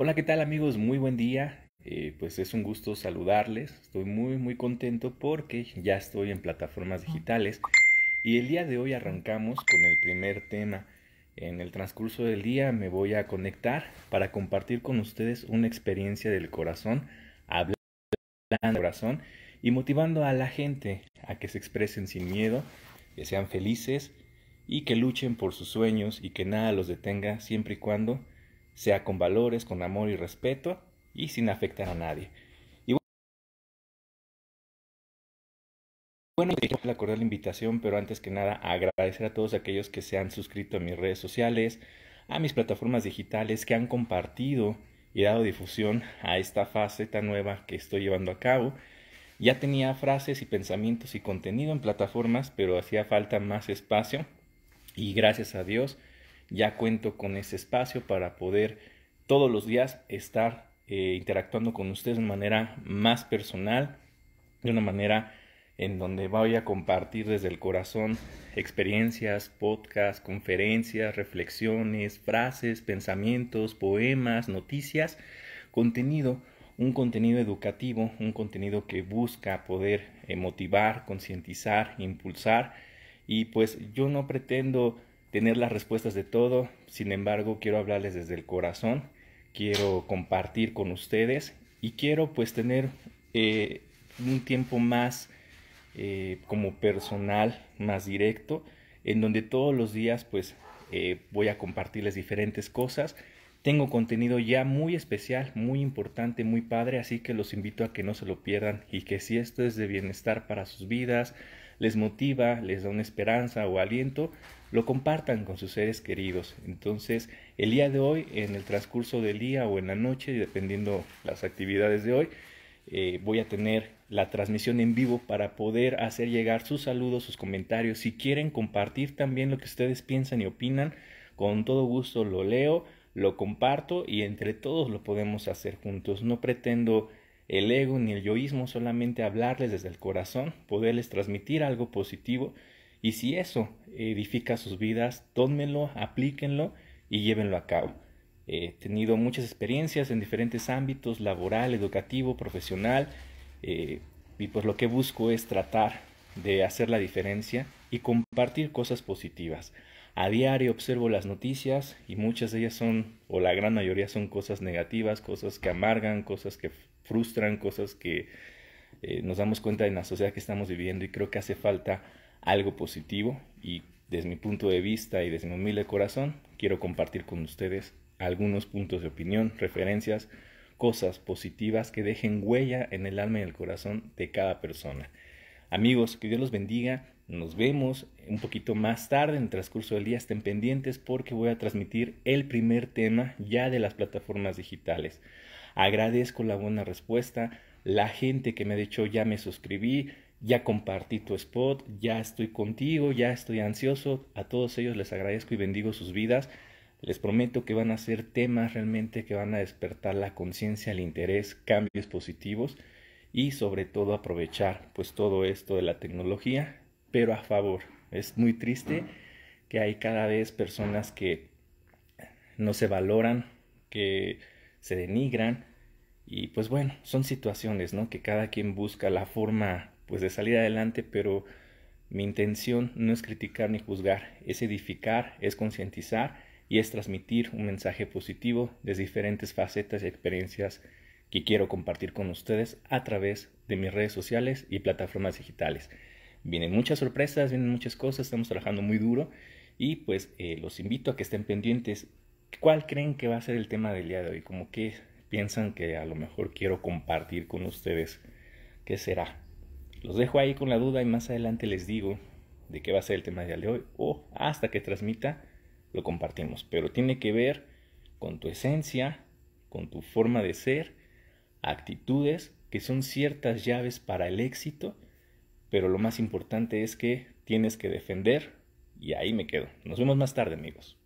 Hola, ¿qué tal amigos? Muy buen día. Eh, pues es un gusto saludarles. Estoy muy, muy contento porque ya estoy en plataformas digitales. Y el día de hoy arrancamos con el primer tema. En el transcurso del día me voy a conectar para compartir con ustedes una experiencia del corazón, hablando del corazón y motivando a la gente a que se expresen sin miedo, que sean felices y que luchen por sus sueños y que nada los detenga siempre y cuando sea con valores, con amor y respeto y sin afectar a nadie. Y bueno, quiero la invitación, pero antes que nada agradecer a todos aquellos que se han suscrito a mis redes sociales, a mis plataformas digitales, que han compartido y dado difusión a esta faceta nueva que estoy llevando a cabo. Ya tenía frases y pensamientos y contenido en plataformas, pero hacía falta más espacio y gracias a Dios ya cuento con ese espacio para poder todos los días estar eh, interactuando con ustedes de manera más personal, de una manera en donde voy a compartir desde el corazón experiencias, podcasts, conferencias, reflexiones, frases, pensamientos, poemas, noticias, contenido, un contenido educativo, un contenido que busca poder eh, motivar, concientizar, impulsar. Y pues yo no pretendo tener las respuestas de todo. Sin embargo, quiero hablarles desde el corazón, quiero compartir con ustedes y quiero pues tener eh, un tiempo más eh, como personal, más directo, en donde todos los días pues eh, voy a compartirles diferentes cosas. Tengo contenido ya muy especial, muy importante, muy padre, así que los invito a que no se lo pierdan y que si esto es de bienestar para sus vidas, les motiva, les da una esperanza o aliento, lo compartan con sus seres queridos. Entonces, el día de hoy, en el transcurso del día o en la noche, dependiendo las actividades de hoy, eh, voy a tener la transmisión en vivo para poder hacer llegar sus saludos, sus comentarios. Si quieren compartir también lo que ustedes piensan y opinan, con todo gusto lo leo, lo comparto y entre todos lo podemos hacer juntos. No pretendo el ego ni el yoísmo, solamente hablarles desde el corazón, poderles transmitir algo positivo y si eso edifica sus vidas, tómenlo, aplíquenlo y llévenlo a cabo. He tenido muchas experiencias en diferentes ámbitos, laboral, educativo, profesional, eh, y pues lo que busco es tratar de hacer la diferencia y compartir cosas positivas. A diario observo las noticias y muchas de ellas son, o la gran mayoría son cosas negativas, cosas que amargan, cosas que frustran, cosas que eh, nos damos cuenta en la sociedad que estamos viviendo y creo que hace falta algo positivo y desde mi punto de vista y desde mi humilde corazón quiero compartir con ustedes algunos puntos de opinión, referencias, cosas positivas que dejen huella en el alma y el corazón de cada persona. Amigos, que Dios los bendiga. Nos vemos un poquito más tarde en el transcurso del día. Estén pendientes porque voy a transmitir el primer tema ya de las plataformas digitales. Agradezco la buena respuesta, la gente que me ha dicho ya me suscribí, ya compartí tu spot, ya estoy contigo, ya estoy ansioso. A todos ellos les agradezco y bendigo sus vidas. Les prometo que van a ser temas realmente que van a despertar la conciencia, el interés, cambios positivos y sobre todo aprovechar pues todo esto de la tecnología, pero a favor. Es muy triste que hay cada vez personas que no se valoran, que se denigran y pues bueno, son situaciones, ¿no? Que cada quien busca la forma pues de salir adelante, pero mi intención no es criticar ni juzgar, es edificar, es concientizar y es transmitir un mensaje positivo de diferentes facetas y experiencias que quiero compartir con ustedes a través de mis redes sociales y plataformas digitales. Vienen muchas sorpresas, vienen muchas cosas, estamos trabajando muy duro y pues eh, los invito a que estén pendientes ¿Cuál creen que va a ser el tema del día de hoy? ¿Cómo que piensan que a lo mejor quiero compartir con ustedes. ¿Qué será? Los dejo ahí con la duda y más adelante les digo de qué va a ser el tema del día de hoy. O hasta que transmita, lo compartimos. Pero tiene que ver con tu esencia, con tu forma de ser, actitudes que son ciertas llaves para el éxito. Pero lo más importante es que tienes que defender y ahí me quedo. Nos vemos más tarde amigos.